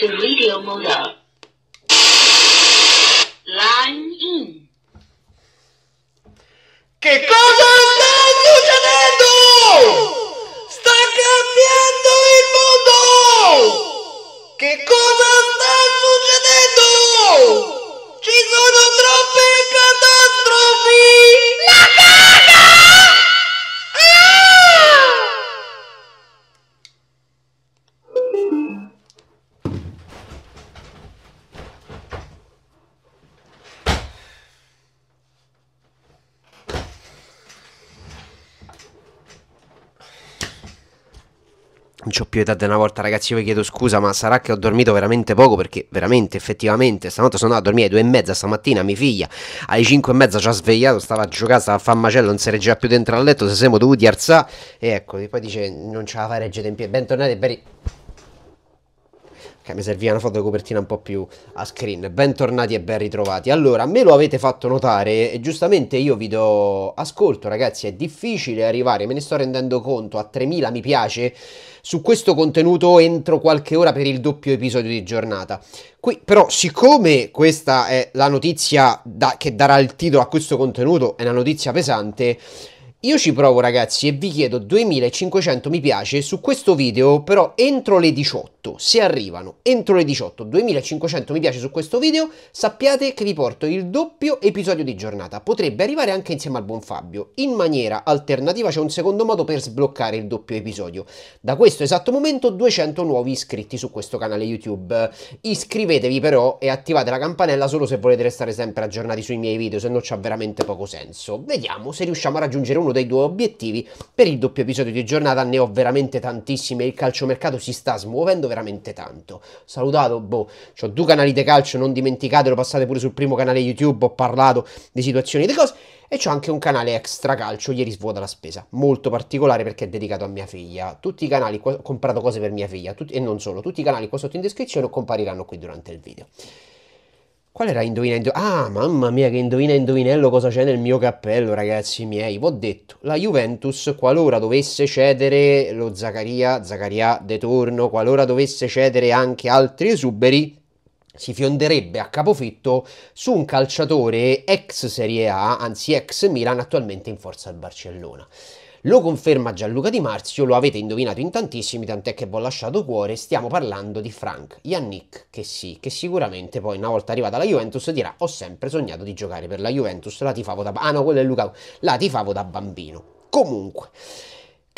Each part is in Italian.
to radio mode Line in. ¡Que Non ho più età di una volta, ragazzi. Io vi chiedo scusa, ma sarà che ho dormito veramente poco? Perché veramente, effettivamente, stanotte sono andato a dormire alle due e mezza stamattina. Mia figlia alle cinque e mezza ci ha svegliato, stava a giocare, stava a fare macello, non si reggeva più dentro al letto. Se siamo dovuti alzare, e ecco, poi dice non ce la fa reggere in piedi. Bentornati, Beri. Ok, mi serviva una foto di copertina un po' più a screen. Bentornati e ben ritrovati. Allora, me lo avete fatto notare e giustamente io vi do ascolto, ragazzi. È difficile arrivare, me ne sto rendendo conto, a 3000 mi piace su questo contenuto entro qualche ora per il doppio episodio di giornata. Qui, però, siccome questa è la notizia da, che darà il titolo a questo contenuto, è una notizia pesante io ci provo ragazzi e vi chiedo 2500 mi piace su questo video però entro le 18, se arrivano entro le 18 2500 mi piace su questo video sappiate che vi porto il doppio episodio di giornata, potrebbe arrivare anche insieme al buon Fabio, in maniera alternativa c'è un secondo modo per sbloccare il doppio episodio, da questo esatto momento 200 nuovi iscritti su questo canale YouTube, iscrivetevi però e attivate la campanella solo se volete restare sempre aggiornati sui miei video, se no c'ha veramente poco senso, vediamo se riusciamo a raggiungere un uno dei due obiettivi. Per il doppio episodio di giornata ne ho veramente tantissime, il calciomercato si sta smuovendo veramente tanto. Salutato, boh, ho due canali di calcio, non dimenticatelo, passate pure sul primo canale YouTube, ho parlato di situazioni di cose e c'ho anche un canale extra calcio, ieri svuota la spesa, molto particolare perché è dedicato a mia figlia. Tutti i canali, ho comprato cose per mia figlia tutti, e non solo, tutti i canali qua sotto in descrizione compariranno qui durante il video. Qual era indovina indovina? Ah, mamma mia, che indovina indovinello cosa c'è nel mio cappello, ragazzi miei. V'ho detto, la Juventus, qualora dovesse cedere lo Zaccaria, Zaccaria de torno, qualora dovesse cedere anche altri esuberi, si fionderebbe a capofitto su un calciatore ex Serie A, anzi ex Milan, attualmente in forza al Barcellona. Lo conferma Gianluca Di Marzio, lo avete indovinato in tantissimi, tant'è che vi ho lasciato cuore, stiamo parlando di Frank Yannick, che sì, che sicuramente poi una volta arrivata alla Juventus dirà ho sempre sognato di giocare per la Juventus, la tifavo da... ah no, quello è Luca, la tifavo da bambino. Comunque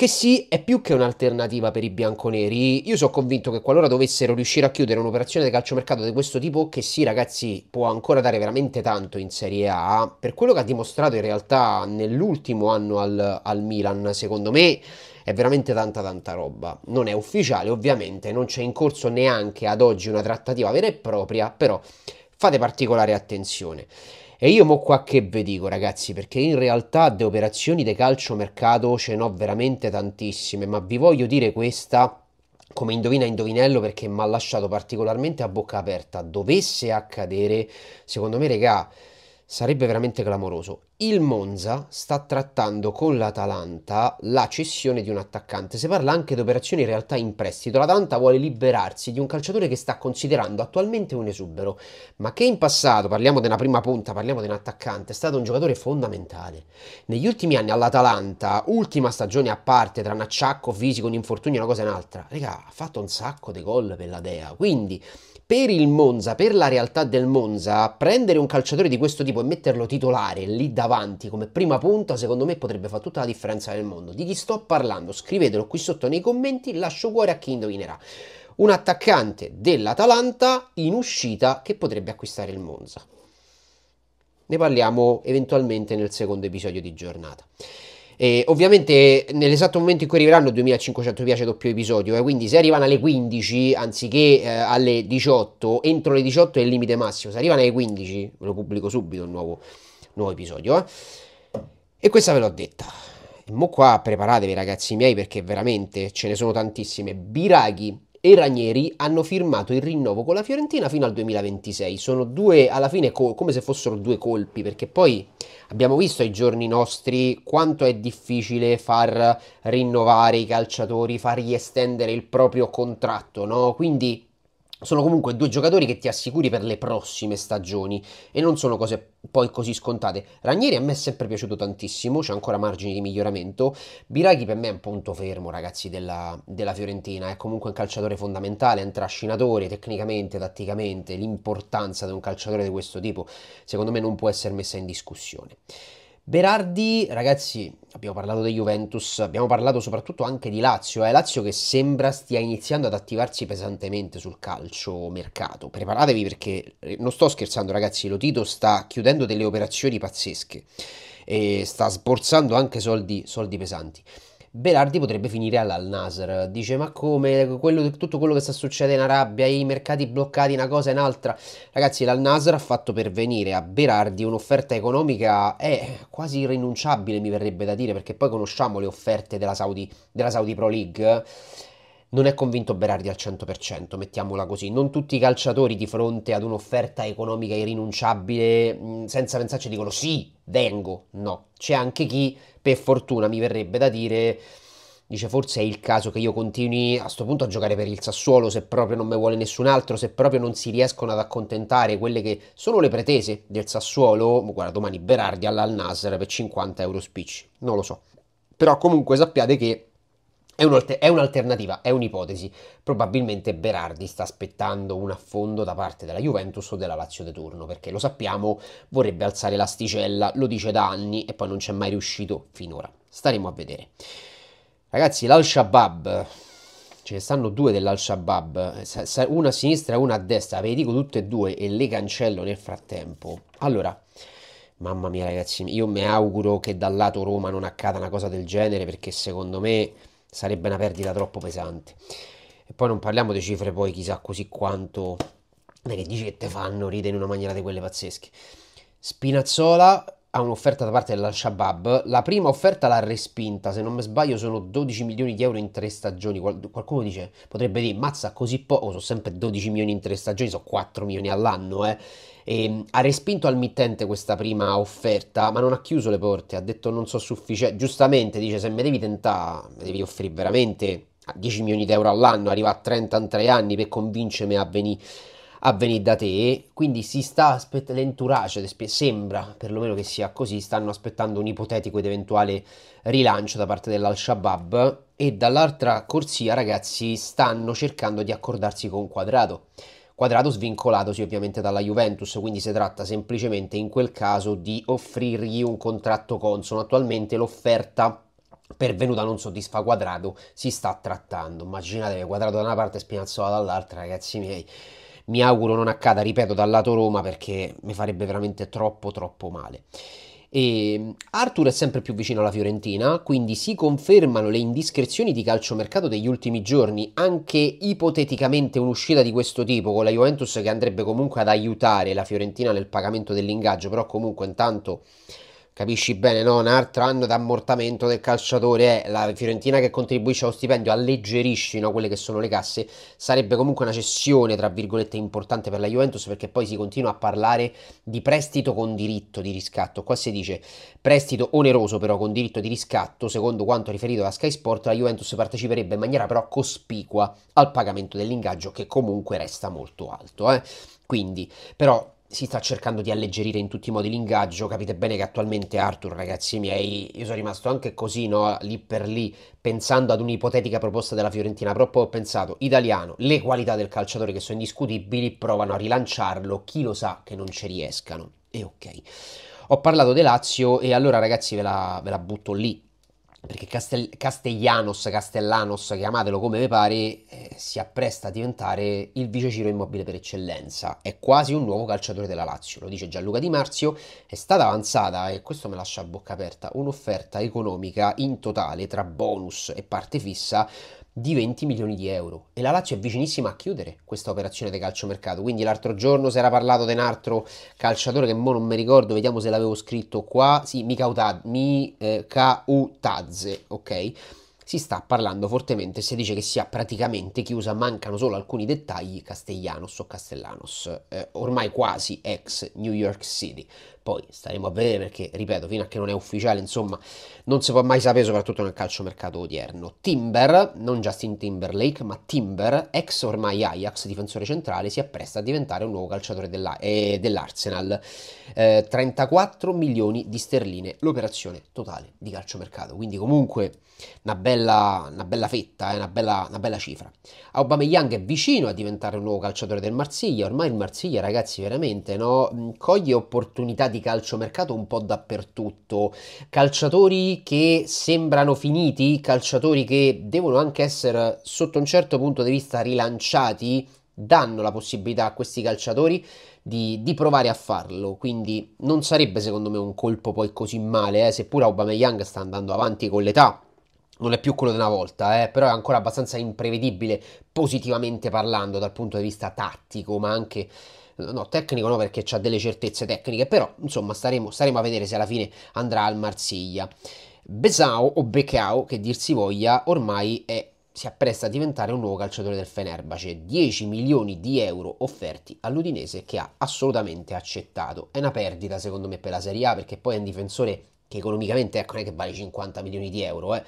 che sì, è più che un'alternativa per i bianconeri. Io sono convinto che qualora dovessero riuscire a chiudere un'operazione di calciomercato di questo tipo, che sì, ragazzi, può ancora dare veramente tanto in Serie A, per quello che ha dimostrato in realtà nell'ultimo anno al, al Milan, secondo me è veramente tanta tanta roba. Non è ufficiale, ovviamente, non c'è in corso neanche ad oggi una trattativa vera e propria, però fate particolare attenzione. E io mo qua che vi dico ragazzi, perché in realtà di operazioni di mercato ce n'ho veramente tantissime, ma vi voglio dire questa come indovina indovinello perché mi ha lasciato particolarmente a bocca aperta. Dovesse accadere, secondo me regà, sarebbe veramente clamoroso il Monza sta trattando con l'Atalanta la cessione di un attaccante. Si parla anche di operazioni in realtà in prestito. L'Atalanta vuole liberarsi di un calciatore che sta considerando attualmente un esubero, ma che in passato, parliamo della prima punta, parliamo di un attaccante, è stato un giocatore fondamentale. Negli ultimi anni all'Atalanta, ultima stagione a parte tra un acciacco fisico, un infortunio, una cosa e un'altra, raga, ha fatto un sacco di gol per la Dea. Quindi per il Monza, per la realtà del Monza, prendere un calciatore di questo tipo e metterlo titolare lì davanti come prima punta, secondo me potrebbe fare tutta la differenza del mondo. Di chi sto parlando? Scrivetelo qui sotto nei commenti, lascio cuore a chi indovinerà. Un attaccante dell'Atalanta in uscita che potrebbe acquistare il Monza. Ne parliamo eventualmente nel secondo episodio di giornata. E ovviamente nell'esatto momento in cui arriveranno 2500 piace doppio episodio, eh, quindi se arrivano alle 15 anziché eh, alle 18, entro le 18 è il limite massimo, se arrivano alle 15 ve lo pubblico subito un nuovo, nuovo episodio. Eh. E questa ve l'ho detta. E mo qua preparatevi ragazzi miei perché veramente ce ne sono tantissime. Biraghi e Ranieri hanno firmato il rinnovo con la Fiorentina fino al 2026. Sono due, alla fine, co- come se fossero due colpi, perché poi abbiamo visto ai giorni nostri quanto è difficile far rinnovare i calciatori, fargli estendere il proprio contratto, no? Quindi sono comunque due giocatori che ti assicuri per le prossime stagioni e non sono cose poi così scontate. Ranieri a me è sempre piaciuto tantissimo, c'è ancora margini di miglioramento. Biraghi per me è un punto fermo, ragazzi, della, della Fiorentina. È comunque un calciatore fondamentale, è un trascinatore tecnicamente, tatticamente. L'importanza di un calciatore di questo tipo, secondo me, non può essere messa in discussione. Berardi, ragazzi, abbiamo parlato di Juventus, abbiamo parlato soprattutto anche di Lazio, eh? Lazio che sembra stia iniziando ad attivarsi pesantemente sul calcio mercato. Preparatevi perché eh, non sto scherzando, ragazzi, Lotito sta chiudendo delle operazioni pazzesche e sta sborsando anche soldi, soldi pesanti. Berardi potrebbe finire all'Al Nasr. Dice: Ma come quello, tutto quello che sta succedendo in Arabia, i mercati bloccati, una cosa e un'altra. Ragazzi, l'Al Nasr ha fatto pervenire a Berardi un'offerta economica eh, quasi irrinunciabile, mi verrebbe da dire, perché poi conosciamo le offerte della Saudi, della Saudi Pro League non è convinto Berardi al 100%, mettiamola così. Non tutti i calciatori di fronte ad un'offerta economica irrinunciabile, mm, senza pensarci, dicono sì, vengo. No, c'è anche chi, per fortuna, mi verrebbe da dire, dice forse è il caso che io continui a sto punto a giocare per il Sassuolo, se proprio non me vuole nessun altro, se proprio non si riescono ad accontentare quelle che sono le pretese del Sassuolo. Guarda, domani Berardi all'Al-Nasr per 50 euro spicci, non lo so. Però comunque sappiate che è, un'alternativa, è un'ipotesi. Probabilmente Berardi sta aspettando un affondo da parte della Juventus o della Lazio di turno, perché lo sappiamo, vorrebbe alzare l'asticella, lo dice da anni e poi non c'è mai riuscito finora. Staremo a vedere. Ragazzi, l'Al-Shabaab, ce ne stanno due dell'Al-Shabaab, una a sinistra e una a destra, ve le dico tutte e due e le cancello nel frattempo. Allora, mamma mia ragazzi, io mi auguro che dal lato Roma non accada una cosa del genere, perché secondo me sarebbe una perdita troppo pesante. E poi non parliamo di cifre poi chissà così quanto, non è che dici che te fanno ridere in una maniera di quelle pazzesche. Spinazzola ha un'offerta da parte dell'Al-Shabaab, la prima offerta l'ha respinta, se non mi sbaglio sono 12 milioni di euro in tre stagioni, qualcuno dice, potrebbe dire, mazza così poco, oh, sono sempre 12 milioni in tre stagioni, sono 4 milioni all'anno, eh e ehm, ha respinto al mittente questa prima offerta, ma non ha chiuso le porte, ha detto non so sufficiente. Giustamente dice se mi devi tentare, me devi offrire veramente 10 ah, milioni di euro all'anno, arriva a 33 anni per convincermi a venire a venire da te, quindi si sta aspettando l'entourage, sembra perlomeno che sia così, stanno aspettando un ipotetico ed eventuale rilancio da parte dell'Al-Shabaab e dall'altra corsia ragazzi stanno cercando di accordarsi con Quadrato Quadrato svincolatosi ovviamente dalla Juventus, quindi si tratta semplicemente in quel caso di offrirgli un contratto consono. Attualmente l'offerta pervenuta non soddisfa Quadrato, si sta trattando. Immaginate Quadrato da una parte e Spinazzola dall'altra, ragazzi miei. Mi auguro non accada, ripeto, dal lato Roma perché mi farebbe veramente troppo troppo male. E ehm, Arthur è sempre più vicino alla Fiorentina, quindi si confermano le indiscrezioni di calciomercato degli ultimi giorni, anche ipoteticamente un'uscita di questo tipo con la Juventus che andrebbe comunque ad aiutare la Fiorentina nel pagamento dell'ingaggio, però comunque intanto Capisci bene, no? Un altro anno d'ammortamento del calciatore è eh, la Fiorentina che contribuisce allo stipendio, alleggerisci no? quelle che sono le casse. Sarebbe comunque una cessione, tra virgolette, importante per la Juventus perché poi si continua a parlare di prestito con diritto di riscatto. Qua si dice prestito oneroso però con diritto di riscatto, secondo quanto riferito da Sky Sport, la Juventus parteciperebbe in maniera però cospicua al pagamento dell'ingaggio che comunque resta molto alto. Eh? Quindi, però si sta cercando di alleggerire in tutti i modi l'ingaggio. Capite bene che attualmente Arthur, ragazzi miei, io sono rimasto anche così, no, lì per lì, pensando ad un'ipotetica proposta della Fiorentina. Proprio ho pensato, italiano, le qualità del calciatore che sono indiscutibili, provano a rilanciarlo, chi lo sa che non ci riescano. E ok. Ho parlato di Lazio e allora ragazzi ve la, ve la butto lì perché Castel- Castellanos, Castellanos, chiamatelo come vi pare, eh, si appresta a diventare il viceciro Immobile per eccellenza. È quasi un nuovo calciatore della Lazio, lo dice Gianluca Di Marzio. È stata avanzata, e questo me lascia a bocca aperta, un'offerta economica in totale tra bonus e parte fissa di 20 milioni di euro e la Lazio è vicinissima a chiudere questa operazione di calciomercato. Quindi l'altro giorno si era parlato di un altro calciatore che mo non mi ricordo, vediamo se l'avevo scritto qua, sì, Mikautadze, Mika ok? Si sta parlando fortemente, si dice che sia praticamente chiusa, mancano solo alcuni dettagli, Castellanos o Castellanos, eh, ormai quasi ex New York City poi staremo a vedere perché, ripeto, fino a che non è ufficiale, insomma, non si può mai sapere, soprattutto nel calciomercato odierno. Timber, non Justin Timberlake, ma Timber, ex ormai Ajax, difensore centrale, si appresta a diventare un nuovo calciatore della, eh, dell'Arsenal. Eh, 34 milioni di sterline, l'operazione totale di calciomercato, quindi comunque una bella, una bella fetta, eh, una, bella, una bella cifra. Aubameyang è vicino a diventare un nuovo calciatore del Marsiglia, ormai il Marsiglia, ragazzi, veramente, no? coglie opportunità di calciomercato un po' dappertutto. Calciatori che sembrano finiti, calciatori che devono anche essere sotto un certo punto di vista rilanciati, danno la possibilità a questi calciatori di, di provare a farlo. Quindi non sarebbe secondo me un colpo poi così male, eh, seppure Aubameyang sta andando avanti con l'età non è più quello di una volta, eh, però è ancora abbastanza imprevedibile positivamente parlando dal punto di vista tattico, ma anche no, tecnico no perché ha delle certezze tecniche, però insomma staremo, staremo a vedere se alla fine andrà al Marsiglia. Besao o Becao, che dir si voglia, ormai è si appresta a diventare un nuovo calciatore del Fenerbahce, 10 milioni di euro offerti all'Udinese che ha assolutamente accettato. È una perdita secondo me per la Serie A perché poi è un difensore che economicamente ecco, non è che vale 50 milioni di euro, eh.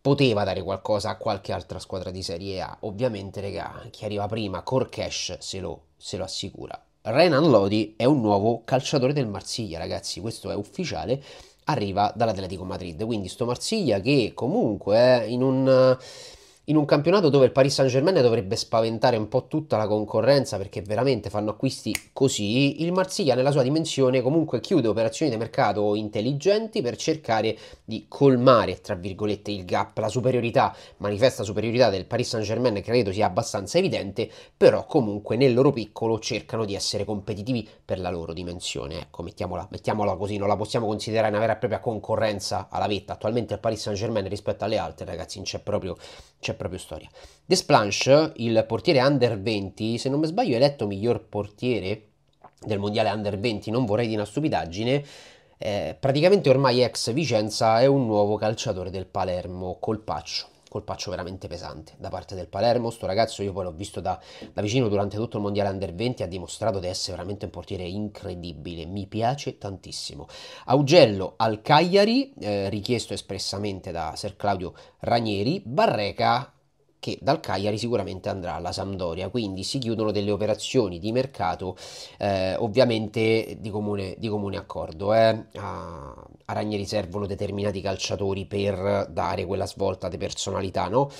poteva dare qualcosa a qualche altra squadra di Serie A. Ovviamente, regà, chi arriva prima, Corkesh se lo se lo assicura. Renan Lodi è un nuovo calciatore del Marsiglia, ragazzi, questo è ufficiale, arriva dall'Atletico Madrid, quindi sto Marsiglia che comunque è in un in un campionato dove il Paris Saint Germain dovrebbe spaventare un po' tutta la concorrenza perché veramente fanno acquisti così, il Marsiglia nella sua dimensione comunque chiude operazioni di mercato intelligenti per cercare di colmare, tra virgolette, il gap, la superiorità, manifesta superiorità del Paris Saint Germain credo sia abbastanza evidente, però comunque nel loro piccolo cercano di essere competitivi per la loro dimensione, ecco, mettiamola, mettiamola così, non la possiamo considerare una vera e propria concorrenza alla vetta, attualmente il Paris Saint Germain rispetto alle altre ragazzi non c'è proprio c'è proprio storia. Desplanche, il portiere under 20, se non mi sbaglio è eletto miglior portiere del mondiale under 20, non vorrei di una stupidaggine, eh, praticamente ormai ex Vicenza è un nuovo calciatore del Palermo Colpaccio colpaccio veramente pesante da parte del Palermo. Sto ragazzo io poi l'ho visto da, da vicino durante tutto il Mondiale Under 20, ha dimostrato di essere veramente un portiere incredibile, mi piace tantissimo. Augello al Cagliari, eh, richiesto espressamente da Ser Claudio Ranieri, Barreca che dal Cagliari sicuramente andrà alla Sampdoria, quindi si chiudono delle operazioni di mercato eh, ovviamente di comune, di comune accordo. Eh. A, a, Ranieri servono determinati calciatori per dare quella svolta di personalità, no?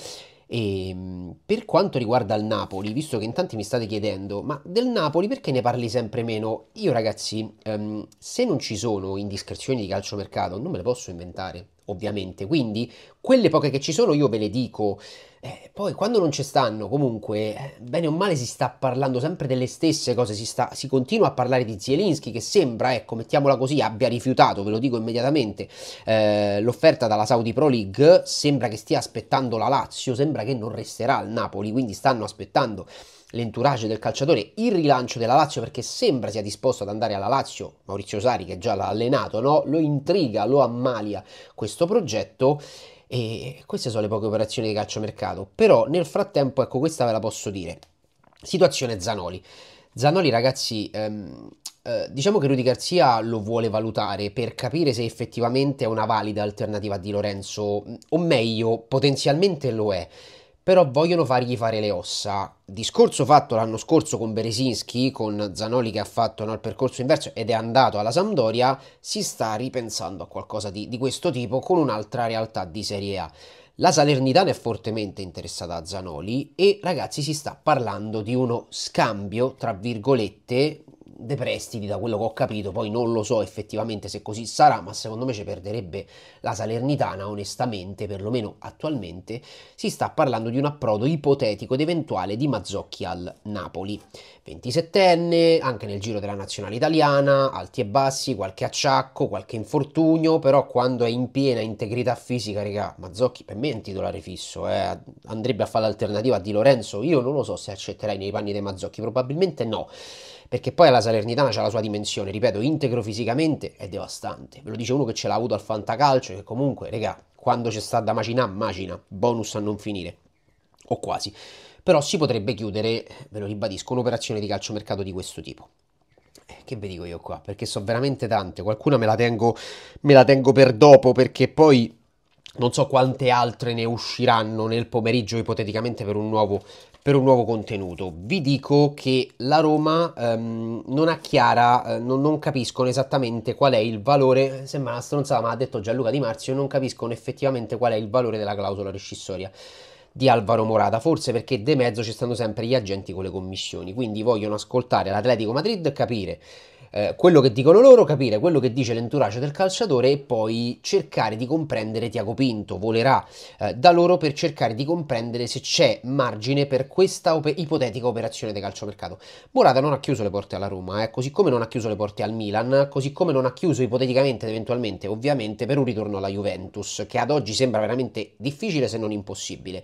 E, ehm, per quanto riguarda il Napoli, visto che in tanti mi state chiedendo, ma del Napoli perché ne parli sempre meno? Io ragazzi, ehm, se non ci sono indiscrezioni di calciomercato, non me le posso inventare ovviamente. Quindi quelle poche che ci sono io ve le dico. Eh, poi quando non ci stanno, comunque, eh, bene o male si sta parlando sempre delle stesse cose, si, sta, si continua a parlare di Zielinski che sembra, ecco, mettiamola così, abbia rifiutato, ve lo dico immediatamente, eh, l'offerta dalla Saudi Pro League, sembra che stia aspettando la Lazio, sembra che non resterà al Napoli, quindi stanno aspettando l'entourage del calciatore, il rilancio della Lazio perché sembra sia disposto ad andare alla Lazio, Maurizio Sari che già l'ha allenato, no? lo intriga, lo ammalia questo progetto e queste sono le poche operazioni di calciomercato, però nel frattempo ecco questa ve la posso dire, situazione Zanoli. Zanoli ragazzi, ehm, eh, diciamo che Rudy Garzia lo vuole valutare per capire se effettivamente è una valida alternativa di Lorenzo, o meglio, potenzialmente lo è però vogliono fargli fare le ossa. Discorso fatto l'anno scorso con Beresinski, con Zanoli che ha fatto no, il percorso inverso ed è andato alla Sampdoria, si sta ripensando a qualcosa di, di questo tipo con un'altra realtà di Serie A. La Salernitana è fortemente interessata a Zanoli e ragazzi si sta parlando di uno scambio, tra virgolette, dei prestiti, da quello che ho capito, poi non lo so effettivamente se così sarà, ma secondo me ci perderebbe la Salernitana, onestamente, perlomeno attualmente, si sta parlando di un approdo ipotetico ed eventuale di Mazzocchi al Napoli. 27enne, anche nel giro della nazionale italiana, alti e bassi, qualche acciacco, qualche infortunio, però quando è in piena integrità fisica, regà, Mazzocchi per me è un titolare fisso, eh. andrebbe a fare l'alternativa a Di Lorenzo, io non lo so se accetterai nei panni dei Mazzocchi, probabilmente no perché poi la Salernitana ha la sua dimensione, ripeto, integro fisicamente è devastante. Ve lo dice uno che ce l'ha avuto al Fantacalcio, che comunque, regà, quando c'è sta da macina, macina, bonus a non finire, o quasi. Però si potrebbe chiudere, ve lo ribadisco, un'operazione di calciomercato di questo tipo eh, che vi dico io qua? Perché so veramente tante, qualcuna me la, tengo, me la tengo, per dopo perché poi non so quante altre ne usciranno nel pomeriggio ipoteticamente per un nuovo per un nuovo contenuto. Vi dico che la Roma ehm, non ha chiara, eh, non, non, capiscono esattamente qual è il valore, sembra una stronzata ma ha detto Gianluca Di Marzio, non capiscono effettivamente qual è il valore della clausola rescissoria di Alvaro Morata, forse perché de mezzo ci stanno sempre gli agenti con le commissioni, quindi vogliono ascoltare l'Atletico Madrid e capire eh, quello che dicono loro, capire quello che dice l'entourage del calciatore e poi cercare di comprendere Tiago Pinto, volerà eh, da loro per cercare di comprendere se c'è margine per questa op- ipotetica operazione di calciomercato. Morata non ha chiuso le porte alla Roma, eh, così come non ha chiuso le porte al Milan, così come non ha chiuso ipoteticamente ed eventualmente ovviamente per un ritorno alla Juventus, che ad oggi sembra veramente difficile se non impossibile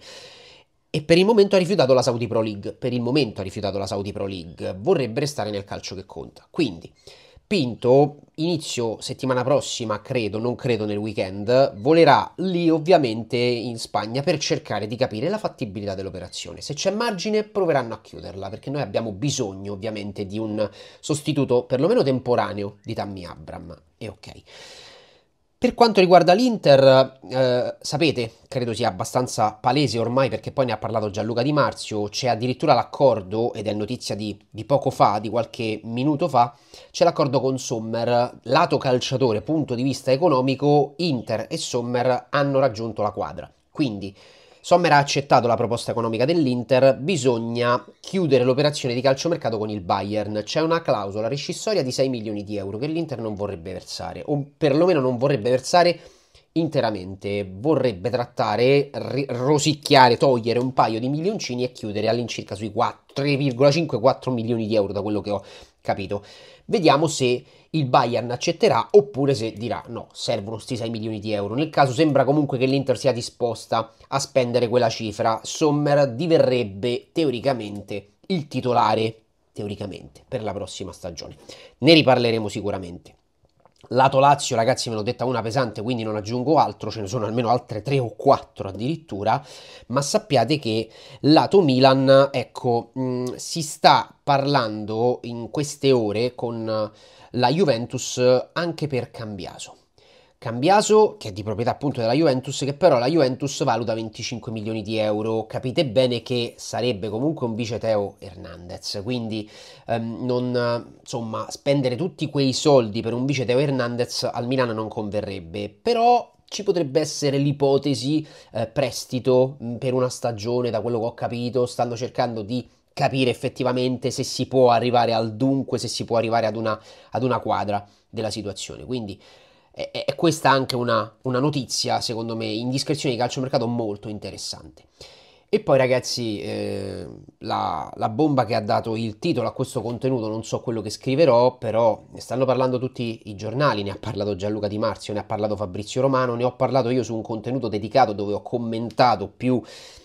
e per il momento ha rifiutato la Saudi Pro League. Per il momento ha rifiutato la Saudi Pro League, vorrebbe restare nel calcio che conta. Quindi, Pinto, inizio settimana prossima, credo, non credo nel weekend, volerà lì ovviamente in Spagna per cercare di capire la fattibilità dell'operazione. Se c'è margine proveranno a chiuderla, perché noi abbiamo bisogno ovviamente di un sostituto perlomeno temporaneo di Tammy Abram. E ok. Per quanto riguarda l'Inter, eh, sapete, credo sia abbastanza palese ormai perché poi ne ha parlato Gianluca Di Marzio, c'è addirittura l'accordo, ed è notizia di, di poco fa, di qualche minuto fa, c'è l'accordo con Sommer, lato calciatore, punto di vista economico, Inter e Sommer hanno raggiunto la quadra. Quindi Sommer ha accettato la proposta economica dell'Inter, bisogna chiudere l'operazione di calciomercato con il Bayern. C'è una clausola rescissoria di 6 milioni di euro che l'Inter non vorrebbe versare, o perlomeno non vorrebbe versare interamente, vorrebbe trattare, rosicchiare, togliere un paio di milioncini e chiudere all'incirca sui 3,5-4 milioni di euro da quello che ho capito? Vediamo se il Bayern accetterà oppure se dirà no, servono sti 6 milioni di euro. Nel caso sembra comunque che l'Inter sia disposta a spendere quella cifra, Sommer diverrebbe teoricamente il titolare, teoricamente, per la prossima stagione. Ne riparleremo sicuramente. Lato Lazio, ragazzi, me l'ho detta una pesante, quindi non aggiungo altro, ce ne sono almeno altre tre o quattro addirittura, ma sappiate che lato Milan, ecco, mh, mm, si sta parlando in queste ore con la Juventus anche per Cambiaso. Cambiaso, che è di proprietà appunto della Juventus, che però la Juventus valuta 25 milioni di euro. Capite bene che sarebbe comunque un vice Teo Hernandez, quindi ehm, non, insomma, spendere tutti quei soldi per un vice Teo Hernandez al Milano non converrebbe, però ci potrebbe essere l'ipotesi eh, prestito mm, per una stagione, da quello che ho capito, stanno cercando di capire effettivamente se si può arrivare al dunque, se si può arrivare ad una, ad una quadra della situazione. Quindi e, e questa è anche una, una notizia, secondo me, in discrezione di calciomercato molto interessante. E poi ragazzi, eh, la, la, bomba che ha dato il titolo a questo contenuto, non so quello che scriverò, però ne stanno parlando tutti i giornali, ne ha parlato Gianluca Di Marzio, ne ha parlato Fabrizio Romano, ne ho parlato io su un contenuto dedicato dove ho commentato più,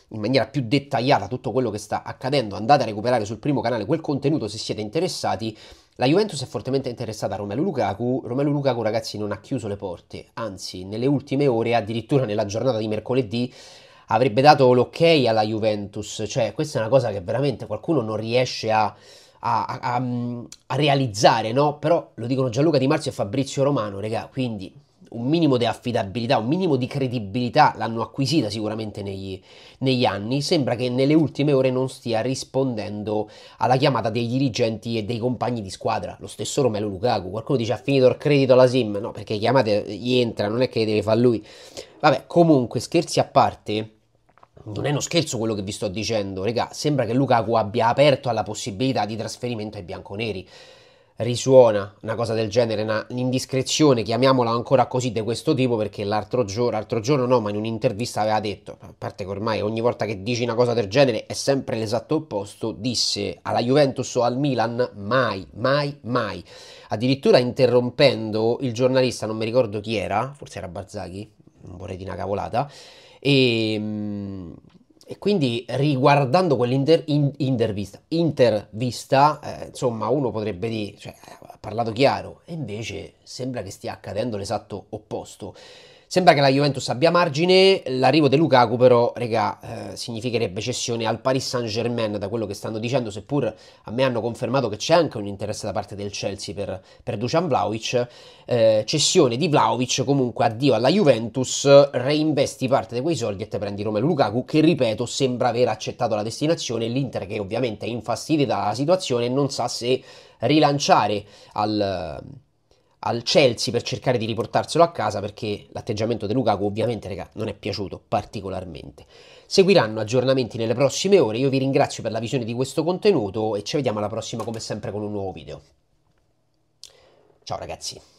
in maniera più dettagliata tutto quello che sta accadendo. Andate a recuperare sul primo canale quel contenuto se siete interessati la Juventus è fortemente interessata a Romelu Lukaku. Romelu Lukaku, ragazzi, non ha chiuso le porte, anzi, nelle ultime ore, addirittura nella giornata di mercoledì, avrebbe dato l'ok alla Juventus. Cioè, questa è una cosa che veramente qualcuno non riesce a, a, a, a mm, realizzare, no? Però lo dicono Gianluca Di Marzio e Fabrizio Romano, regà, quindi un minimo di affidabilità, un minimo di credibilità l'hanno acquisita sicuramente negli, negli, anni, sembra che nelle ultime ore non stia rispondendo alla chiamata dei dirigenti e dei compagni di squadra, lo stesso Romelo Lukaku, qualcuno dice ha finito il credito alla Sim, no perché chiamate gli entra, non è che deve fare lui, vabbè comunque scherzi a parte... Non è uno scherzo quello che vi sto dicendo, regà, sembra che Lukaku abbia aperto alla possibilità di trasferimento ai bianconeri risuona una cosa del genere, una, un'indiscrezione, chiamiamola ancora così, di questo tipo, perché l'altro, gio- l'altro giorno, no, ma in un'intervista aveva detto, a parte che ormai ogni volta che dici una cosa del genere è sempre l'esatto opposto, disse alla Juventus o al Milan mai, mai, mai. Addirittura interrompendo il giornalista, non mi ricordo chi era, forse era Barzaghi, non vorrei di una cavolata, e... Ehm, Mh, e quindi riguardando quell'intervista, intervista, eh, insomma, uno potrebbe dire, cioè, ha parlato chiaro, e invece sembra che stia accadendo l'esatto opposto. Sembra che la Juventus abbia margine, l'arrivo di Lukaku però, regà, eh, significherebbe cessione al Paris Saint-Germain da quello che stanno dicendo, seppur a me hanno confermato che c'è anche un interesse da parte del Chelsea per, per Dusan Vlaovic. Eh, cessione di Vlaovic, comunque addio alla Juventus, reinvesti parte di quei soldi e te prendi Romelu Lukaku che, ripeto, sembra aver accettato la destinazione, l'Inter che ovviamente è infastidita dalla situazione e non sa se rilanciare al al Chelsea per cercare di riportarselo a casa perché l'atteggiamento di Lukaku ovviamente raga, non è piaciuto particolarmente. Seguiranno aggiornamenti nelle prossime ore, io vi ringrazio per la visione di questo contenuto e ci vediamo alla prossima come sempre con un nuovo video. Ciao ragazzi!